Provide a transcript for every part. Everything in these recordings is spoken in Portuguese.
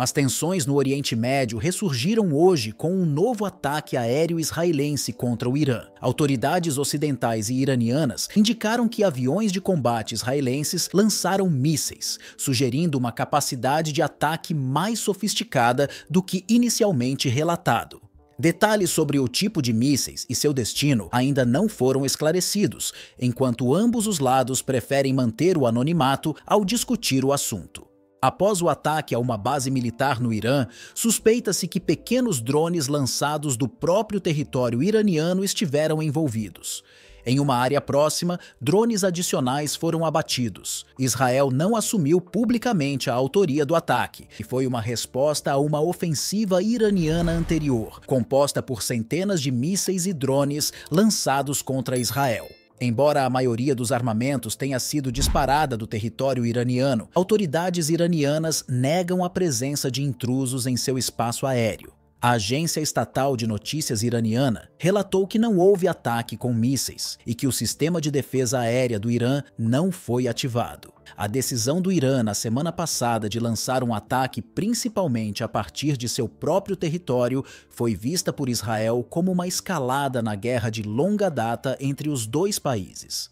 As tensões no Oriente Médio ressurgiram hoje com um novo ataque aéreo israelense contra o Irã. Autoridades ocidentais e iranianas indicaram que aviões de combate israelenses lançaram mísseis, sugerindo uma capacidade de ataque mais sofisticada do que inicialmente relatado. Detalhes sobre o tipo de mísseis e seu destino ainda não foram esclarecidos, enquanto ambos os lados preferem manter o anonimato ao discutir o assunto. Após o ataque a uma base militar no Irã, suspeita-se que pequenos drones lançados do próprio território iraniano estiveram envolvidos. Em uma área próxima, drones adicionais foram abatidos. Israel não assumiu publicamente a autoria do ataque, que foi uma resposta a uma ofensiva iraniana anterior, composta por centenas de mísseis e drones lançados contra Israel. Embora a maioria dos armamentos tenha sido disparada do território iraniano, autoridades iranianas negam a presença de intrusos em seu espaço aéreo. A agência estatal de notícias iraniana relatou que não houve ataque com mísseis e que o sistema de defesa aérea do Irã não foi ativado. A decisão do Irã na semana passada de lançar um ataque principalmente a partir de seu próprio território foi vista por Israel como uma escalada na guerra de longa data entre os dois países.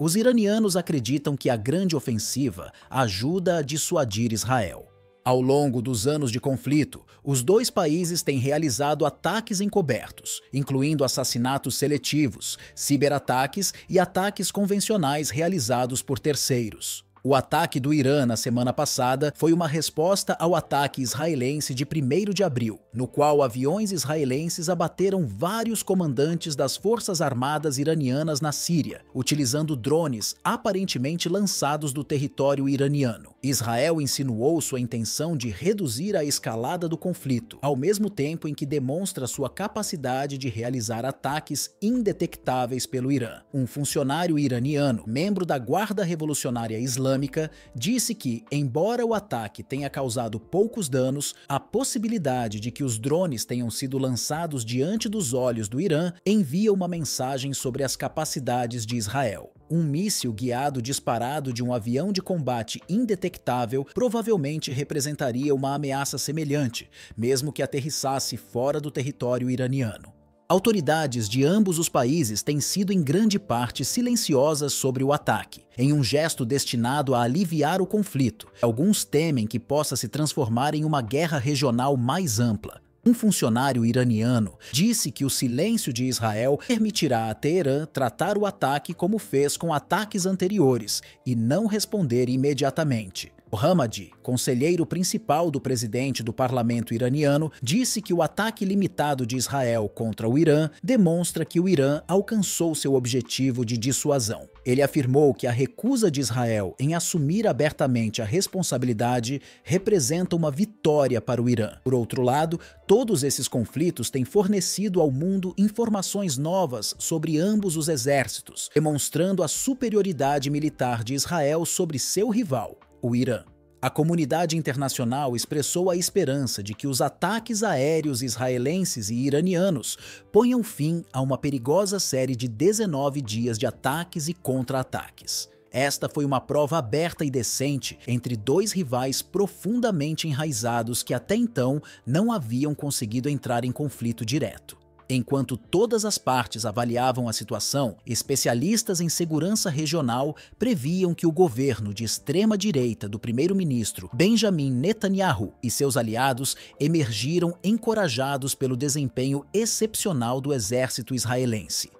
Os iranianos acreditam que a grande ofensiva ajuda a dissuadir Israel. Ao longo dos anos de conflito, os dois países têm realizado ataques encobertos, incluindo assassinatos seletivos, ciberataques e ataques convencionais realizados por terceiros. O ataque do Irã na semana passada foi uma resposta ao ataque israelense de 1 de abril, no qual aviões israelenses abateram vários comandantes das forças armadas iranianas na Síria, utilizando drones aparentemente lançados do território iraniano. Israel insinuou sua intenção de reduzir a escalada do conflito, ao mesmo tempo em que demonstra sua capacidade de realizar ataques indetectáveis pelo Irã. Um funcionário iraniano, membro da Guarda Revolucionária Islâmica, Islâmica, disse que, embora o ataque tenha causado poucos danos, a possibilidade de que os drones tenham sido lançados diante dos olhos do Irã envia uma mensagem sobre as capacidades de Israel um míssil guiado disparado de um avião de combate indetectável provavelmente representaria uma ameaça semelhante, mesmo que aterrissasse fora do território iraniano. Autoridades de ambos os países têm sido em grande parte silenciosas sobre o ataque, em um gesto destinado a aliviar o conflito. Alguns temem que possa se transformar em uma guerra regional mais ampla. Um funcionário iraniano disse que o silêncio de Israel permitirá a Teherã tratar o ataque como fez com ataques anteriores e não responder imediatamente. Hamadi, conselheiro principal do presidente do parlamento iraniano, disse que o ataque limitado de Israel contra o Irã demonstra que o Irã alcançou seu objetivo de dissuasão. Ele afirmou que a recusa de Israel em assumir abertamente a responsabilidade representa uma vitória para o Irã. Por outro lado, todos esses conflitos têm fornecido ao mundo informações novas sobre ambos os exércitos, demonstrando a superioridade militar de Israel sobre seu rival o Irã. A comunidade internacional expressou a esperança de que os ataques aéreos israelenses e iranianos ponham fim a uma perigosa série de 19 dias de ataques e contra-ataques. Esta foi uma prova aberta e decente entre dois rivais profundamente enraizados que até então não haviam conseguido entrar em conflito direto. Enquanto todas as partes avaliavam a situação, especialistas em segurança regional previam que o governo de extrema-direita do primeiro-ministro Benjamin Netanyahu e seus aliados emergiram encorajados pelo desempenho excepcional do exército israelense.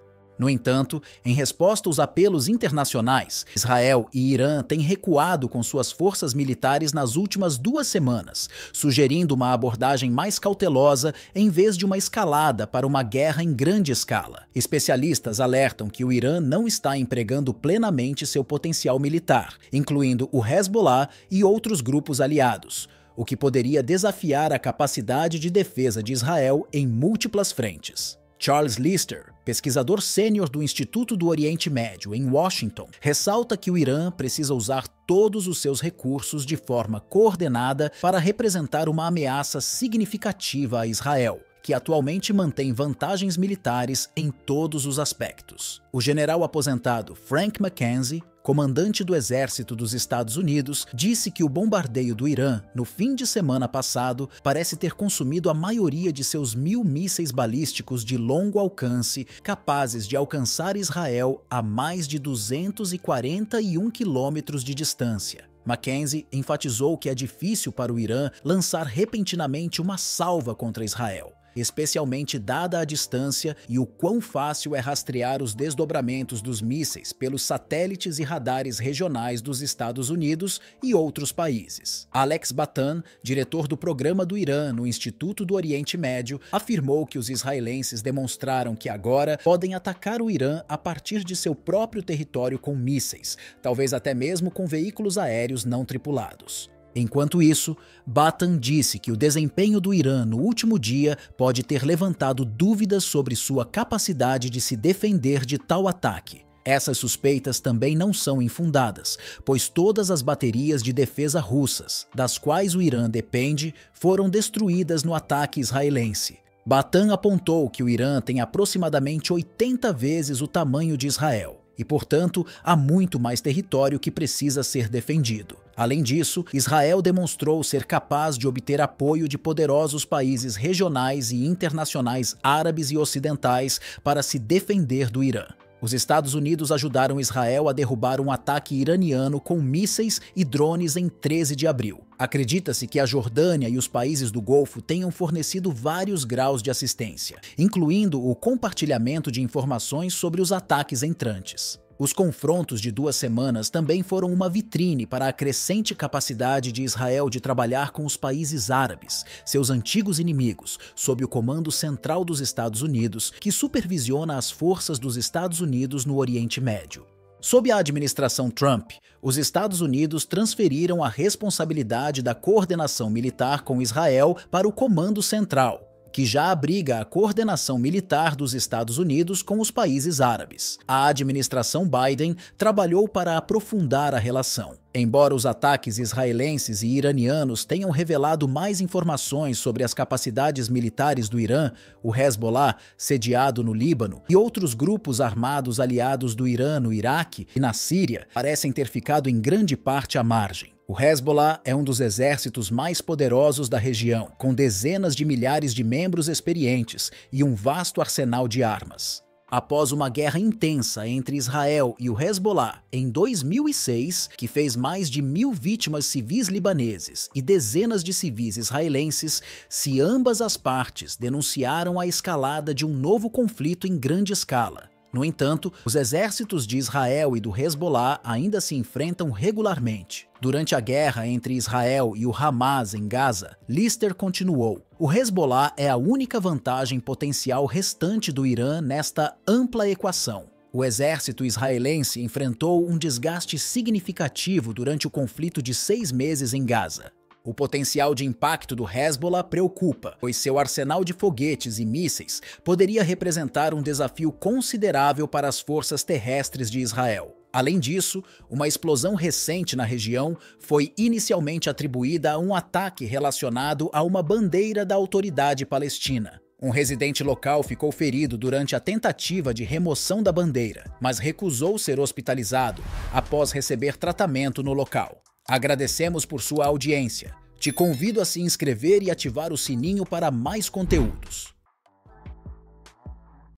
No entanto, em resposta aos apelos internacionais, Israel e Irã têm recuado com suas forças militares nas últimas duas semanas, sugerindo uma abordagem mais cautelosa em vez de uma escalada para uma guerra em grande escala. Especialistas alertam que o Irã não está empregando plenamente seu potencial militar, incluindo o Hezbollah e outros grupos aliados, o que poderia desafiar a capacidade de defesa de Israel em múltiplas frentes. Charles Lister, pesquisador sênior do Instituto do Oriente Médio, em Washington, ressalta que o Irã precisa usar todos os seus recursos de forma coordenada para representar uma ameaça significativa a Israel que atualmente mantém vantagens militares em todos os aspectos. O general aposentado Frank McKenzie comandante do exército dos Estados Unidos, disse que o bombardeio do Irã, no fim de semana passado, parece ter consumido a maioria de seus mil mísseis balísticos de longo alcance, capazes de alcançar Israel a mais de 241 quilômetros de distância. Mackenzie enfatizou que é difícil para o Irã lançar repentinamente uma salva contra Israel especialmente dada a distância e o quão fácil é rastrear os desdobramentos dos mísseis pelos satélites e radares regionais dos Estados Unidos e outros países. Alex Batan, diretor do programa do Irã no Instituto do Oriente Médio, afirmou que os israelenses demonstraram que agora podem atacar o Irã a partir de seu próprio território com mísseis, talvez até mesmo com veículos aéreos não tripulados. Enquanto isso, Batan disse que o desempenho do Irã no último dia pode ter levantado dúvidas sobre sua capacidade de se defender de tal ataque. Essas suspeitas também não são infundadas, pois todas as baterias de defesa russas, das quais o Irã depende, foram destruídas no ataque israelense. Batan apontou que o Irã tem aproximadamente 80 vezes o tamanho de Israel e, portanto, há muito mais território que precisa ser defendido. Além disso, Israel demonstrou ser capaz de obter apoio de poderosos países regionais e internacionais árabes e ocidentais para se defender do Irã. Os Estados Unidos ajudaram Israel a derrubar um ataque iraniano com mísseis e drones em 13 de abril. Acredita-se que a Jordânia e os países do Golfo tenham fornecido vários graus de assistência, incluindo o compartilhamento de informações sobre os ataques entrantes. Os confrontos de duas semanas também foram uma vitrine para a crescente capacidade de Israel de trabalhar com os países árabes, seus antigos inimigos, sob o comando central dos Estados Unidos, que supervisiona as forças dos Estados Unidos no Oriente Médio. Sob a administração Trump, os Estados Unidos transferiram a responsabilidade da coordenação militar com Israel para o Comando Central, que já abriga a coordenação militar dos Estados Unidos com os países árabes. A administração Biden trabalhou para aprofundar a relação. Embora os ataques israelenses e iranianos tenham revelado mais informações sobre as capacidades militares do Irã, o Hezbollah, sediado no Líbano, e outros grupos armados aliados do Irã no Iraque e na Síria, parecem ter ficado em grande parte à margem. O Hezbollah é um dos exércitos mais poderosos da região, com dezenas de milhares de membros experientes e um vasto arsenal de armas. Após uma guerra intensa entre Israel e o Hezbollah em 2006, que fez mais de mil vítimas civis libaneses e dezenas de civis israelenses, se ambas as partes denunciaram a escalada de um novo conflito em grande escala. No entanto, os exércitos de Israel e do Hezbollah ainda se enfrentam regularmente. Durante a guerra entre Israel e o Hamas em Gaza, Lister continuou: O Hezbollah é a única vantagem potencial restante do Irã nesta ampla equação. O exército israelense enfrentou um desgaste significativo durante o conflito de seis meses em Gaza. O potencial de impacto do Hezbollah preocupa, pois seu arsenal de foguetes e mísseis poderia representar um desafio considerável para as forças terrestres de Israel. Além disso, uma explosão recente na região foi inicialmente atribuída a um ataque relacionado a uma bandeira da autoridade palestina. Um residente local ficou ferido durante a tentativa de remoção da bandeira, mas recusou ser hospitalizado após receber tratamento no local. Agradecemos por sua audiência. Te convido a se inscrever e ativar o sininho para mais conteúdos.